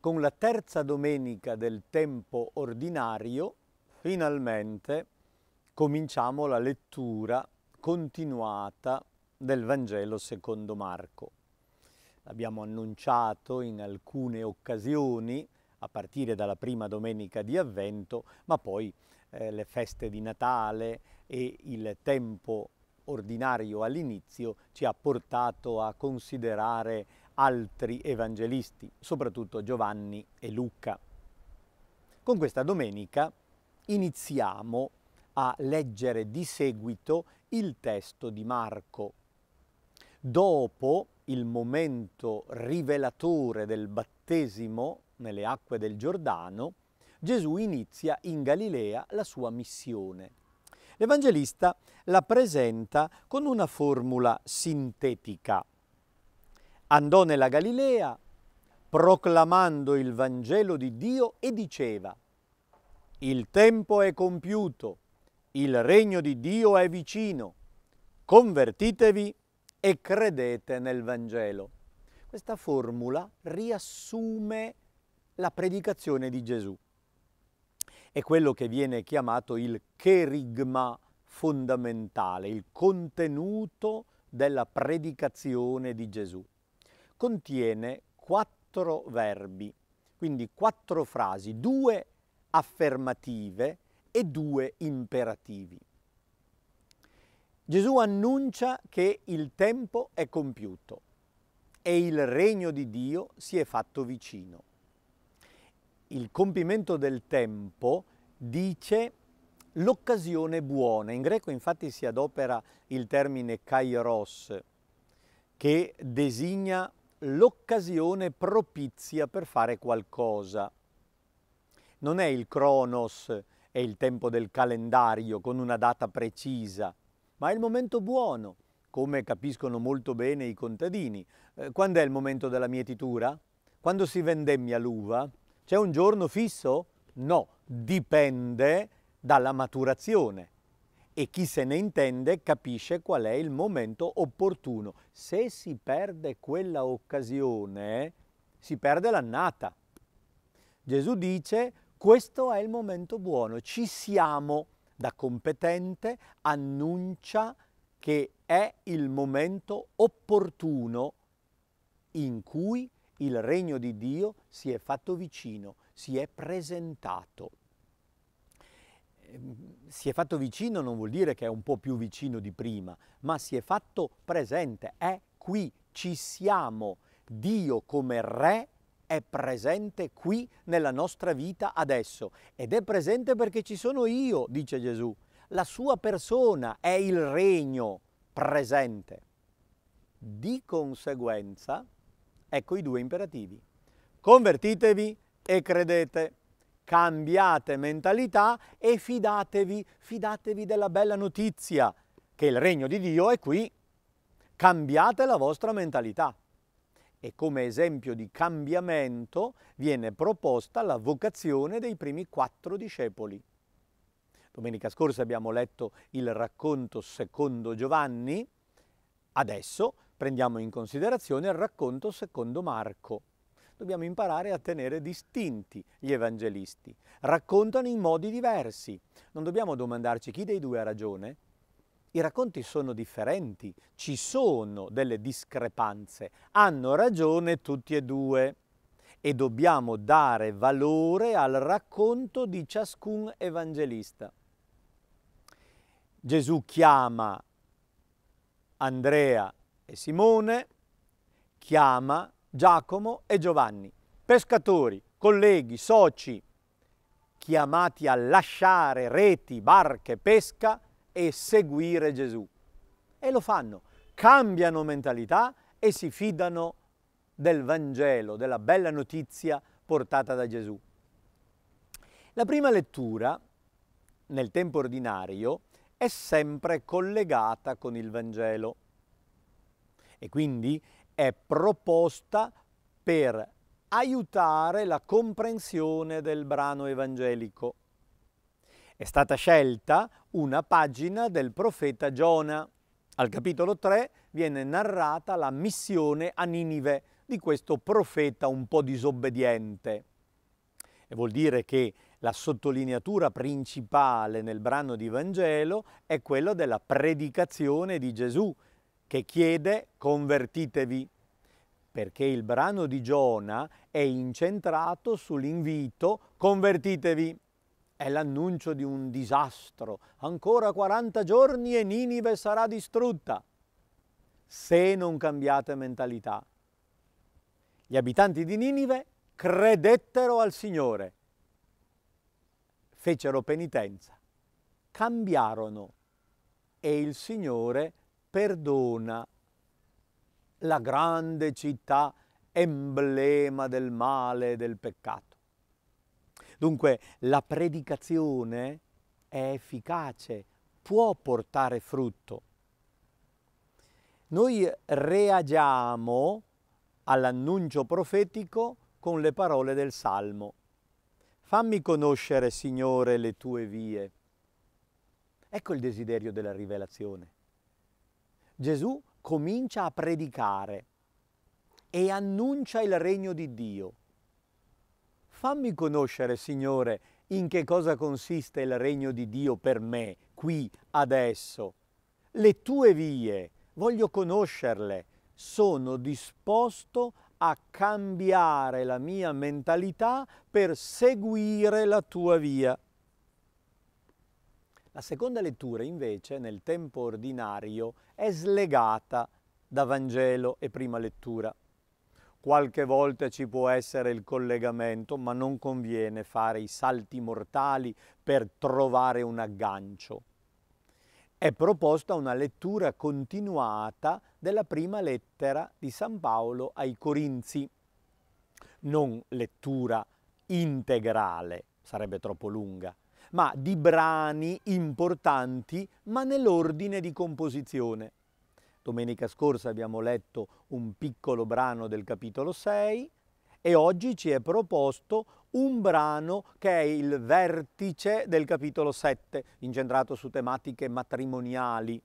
con la terza domenica del tempo ordinario, finalmente cominciamo la lettura continuata del Vangelo secondo Marco. L'abbiamo annunciato in alcune occasioni, a partire dalla prima domenica di Avvento, ma poi eh, le feste di Natale e il tempo ordinario all'inizio ci ha portato a considerare altri evangelisti, soprattutto Giovanni e Luca. Con questa domenica iniziamo a leggere di seguito il testo di Marco. Dopo il momento rivelatore del battesimo nelle acque del Giordano, Gesù inizia in Galilea la sua missione. L'Evangelista la presenta con una formula sintetica. Andò nella Galilea proclamando il Vangelo di Dio e diceva, il tempo è compiuto, il regno di Dio è vicino, convertitevi e credete nel Vangelo. Questa formula riassume la predicazione di Gesù. È quello che viene chiamato il cherigma fondamentale, il contenuto della predicazione di Gesù contiene quattro verbi, quindi quattro frasi, due affermative e due imperativi. Gesù annuncia che il tempo è compiuto e il regno di Dio si è fatto vicino. Il compimento del tempo dice l'occasione buona. In greco infatti si adopera il termine kairos, che designa l'occasione propizia per fare qualcosa. Non è il cronos, è il tempo del calendario con una data precisa, ma è il momento buono, come capiscono molto bene i contadini. Eh, quando è il momento della mietitura? Quando si vendemmia l'uva? C'è un giorno fisso? No, dipende dalla maturazione e chi se ne intende capisce qual è il momento opportuno. Se si perde quella occasione, si perde l'annata. Gesù dice questo è il momento buono, ci siamo. Da competente annuncia che è il momento opportuno in cui il regno di Dio si è fatto vicino, si è presentato. Ehm, si è fatto vicino non vuol dire che è un po' più vicino di prima, ma si è fatto presente, è qui, ci siamo. Dio come Re è presente qui nella nostra vita adesso ed è presente perché ci sono io, dice Gesù. La sua persona è il regno presente. Di conseguenza, ecco i due imperativi. Convertitevi e credete cambiate mentalità e fidatevi, fidatevi della bella notizia che il regno di Dio è qui. Cambiate la vostra mentalità. E come esempio di cambiamento viene proposta la vocazione dei primi quattro discepoli. Domenica scorsa abbiamo letto il racconto secondo Giovanni, adesso prendiamo in considerazione il racconto secondo Marco dobbiamo imparare a tenere distinti gli evangelisti. Raccontano in modi diversi. Non dobbiamo domandarci chi dei due ha ragione. I racconti sono differenti, ci sono delle discrepanze, hanno ragione tutti e due e dobbiamo dare valore al racconto di ciascun evangelista. Gesù chiama Andrea e Simone, chiama Giacomo e Giovanni, pescatori, colleghi, soci, chiamati a lasciare reti, barche, pesca e seguire Gesù. E lo fanno, cambiano mentalità e si fidano del Vangelo, della bella notizia portata da Gesù. La prima lettura, nel tempo ordinario, è sempre collegata con il Vangelo e quindi è proposta per aiutare la comprensione del brano evangelico. È stata scelta una pagina del profeta Giona. Al capitolo 3 viene narrata la missione a Ninive di questo profeta un po' disobbediente. E vuol dire che la sottolineatura principale nel brano di Vangelo è quella della predicazione di Gesù, che chiede convertitevi, perché il brano di Giona è incentrato sull'invito convertitevi. È l'annuncio di un disastro. Ancora 40 giorni e Ninive sarà distrutta. Se non cambiate mentalità. Gli abitanti di Ninive credettero al Signore, fecero penitenza, cambiarono e il Signore perdona. La grande città emblema del male e del peccato. Dunque la predicazione è efficace, può portare frutto. Noi reagiamo all'annuncio profetico con le parole del Salmo. Fammi conoscere, Signore, le tue vie. Ecco il desiderio della rivelazione. Gesù comincia a predicare e annuncia il regno di Dio. Fammi conoscere, Signore, in che cosa consiste il regno di Dio per me, qui, adesso. Le tue vie, voglio conoscerle. Sono disposto a cambiare la mia mentalità per seguire la tua via. La seconda lettura invece nel tempo ordinario è slegata da Vangelo e prima lettura. Qualche volta ci può essere il collegamento, ma non conviene fare i salti mortali per trovare un aggancio. È proposta una lettura continuata della prima lettera di San Paolo ai Corinzi, non lettura integrale, sarebbe troppo lunga, ma di brani importanti, ma nell'ordine di composizione. Domenica scorsa abbiamo letto un piccolo brano del capitolo 6 e oggi ci è proposto un brano che è il vertice del capitolo 7, incentrato su tematiche matrimoniali.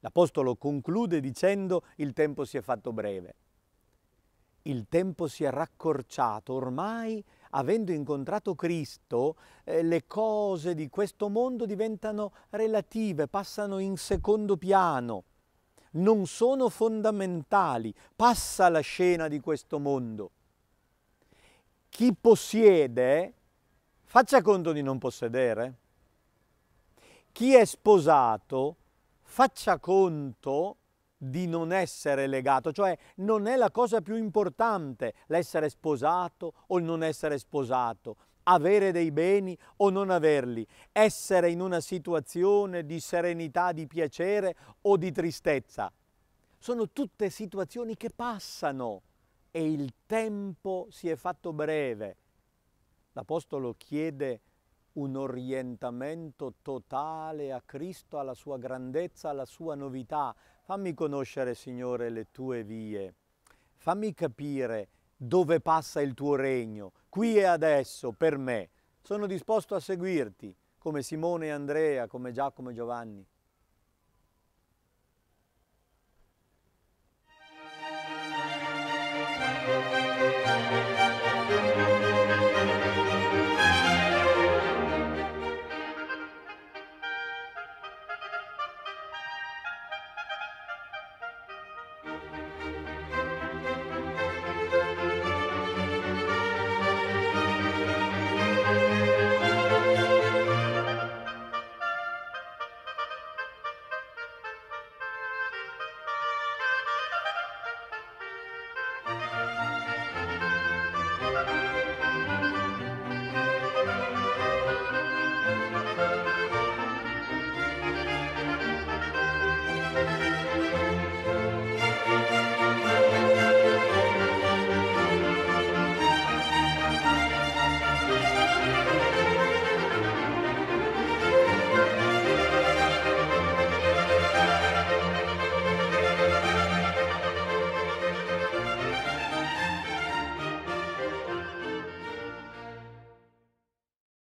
L'Apostolo conclude dicendo il tempo si è fatto breve il tempo si è raccorciato, ormai avendo incontrato Cristo, eh, le cose di questo mondo diventano relative, passano in secondo piano, non sono fondamentali, passa la scena di questo mondo. Chi possiede, faccia conto di non possedere. Chi è sposato, faccia conto di di non essere legato, cioè non è la cosa più importante l'essere sposato o il non essere sposato, avere dei beni o non averli, essere in una situazione di serenità, di piacere o di tristezza. Sono tutte situazioni che passano e il tempo si è fatto breve. L'Apostolo chiede un orientamento totale a Cristo, alla sua grandezza, alla sua novità, Fammi conoscere, Signore, le tue vie. Fammi capire dove passa il tuo regno, qui e adesso, per me. Sono disposto a seguirti, come Simone e Andrea, come Giacomo e Giovanni.